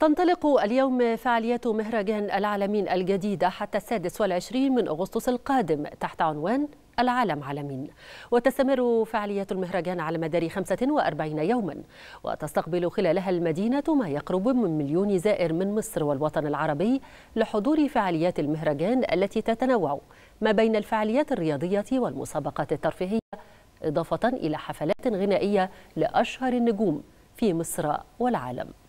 تنطلق اليوم فعاليات مهرجان العالمين الجديدة حتى السادس والعشرين من أغسطس القادم تحت عنوان العالم عالمين وتستمر فعاليات المهرجان على مدار 45 يوما وتستقبل خلالها المدينة ما يقرب من مليون زائر من مصر والوطن العربي لحضور فعاليات المهرجان التي تتنوع ما بين الفعاليات الرياضية والمسابقات الترفيهية إضافة إلى حفلات غنائية لأشهر النجوم في مصر والعالم